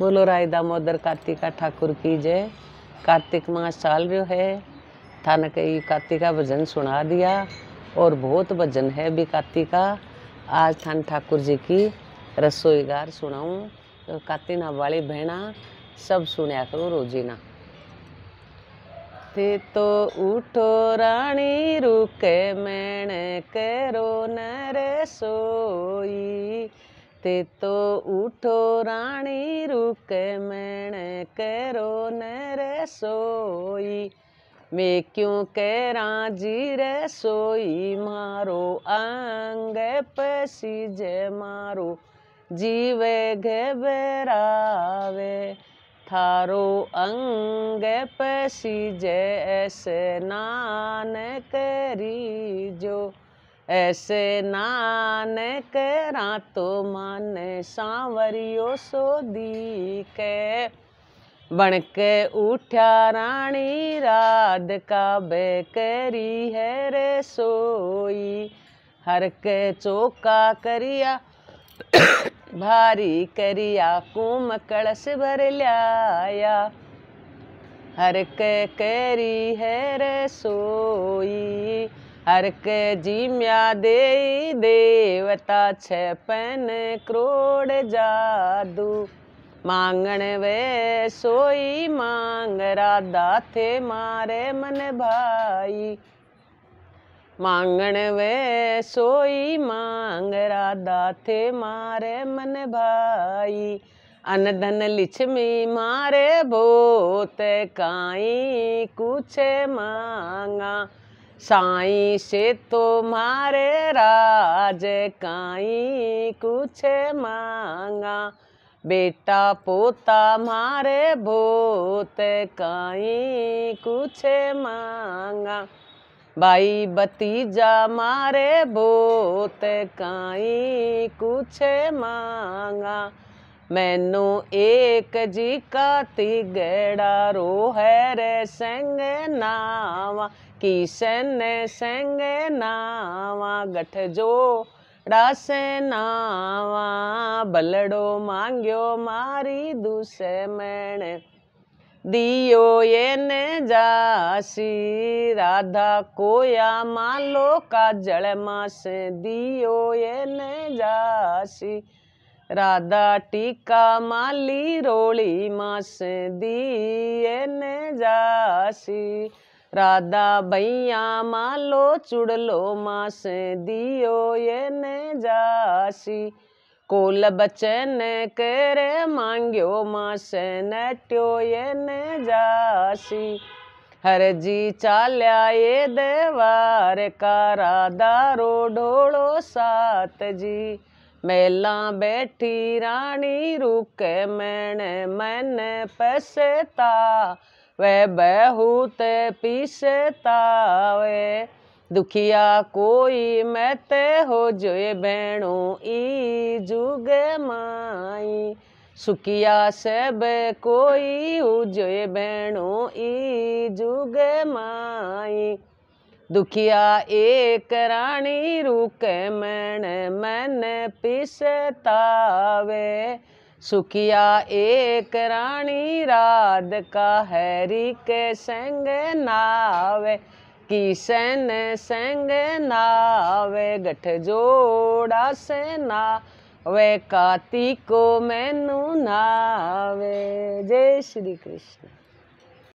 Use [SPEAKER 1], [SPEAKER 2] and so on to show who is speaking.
[SPEAKER 1] बोलो राय दामोदर कार्तिका ठाकुर की जय कार्तिक मास चल रो है थाने कई कार्तिका भजन सुना दिया और बहुत भजन है भी कार्तिका आज थान ठाकुर जी की रसोईगार सुनाऊँ तो कातिना वाली बहना सब सुनया करो रोजीना ते तो उठो रानी रुके मैण करो न रसोई ते तो उठो रानी रुके मैण करो नरे सोई मैं क्यों कहरा जी रे सोई मारो अंग पसी पसीजे मारो जीव घबरावे थारो अंग पसीजे ऐसे नान करी ऐसे नान करा रातो मान सांवरियो सो दी के बन के उठा रानी राध का बेकरी है रे सोई हर के चौका करिया भारी करिया कुम कलश भर लाया हर के करी है रे सोई हर जी जिम्या दे देवता छपन करोड़ जादू मांगण वे सोई मांग राधा थे मारे मन भाई मांगण वे सोई मांग राधा थे मारे मन भाई अनधन लिछमी मारे भोत काई कुछ मांगा साई से तुम्हारे तो राज काई कुछ मांगा बेटा पोता मारे भूत काई कुछ मांगा भाई भतीजा मारे भूत काई कुछ मांगा मैनू एक जी का तिगड़ा रो है रे संग नावा किसन संग नावा गठ जो रस नावा बलड़ो मांगियो मारी दूसे मैण दियो ये ने जासी राधा कोया मालो का जल मास दियो ये न जासी राधा टीका माली रोली मास दिए ने जासी राधा भैया मालो चुड़लो मास दियो ये ने जासी कोल बचन करे मांग्यो मास नट्यो ये ने जासी हर जी चाल्या ये देवार का राधा रो ढोलो सात जी मेला बैठी रानी रुके मैंने मन पसता वे बहुत पिसता वे दुखिया कोई मत हो जोए भेणो ई जुग माई सुखिया सब कोई हो जो भेणो ई जुग माई दुखिया एक रानी रुक मैन मन पिसतावे सुखिया एक रानी राध का हरि के संग नावे किसन संग नावे गठ जोड़ा से ना वे काती को मैनू नावे जय श्री कृष्ण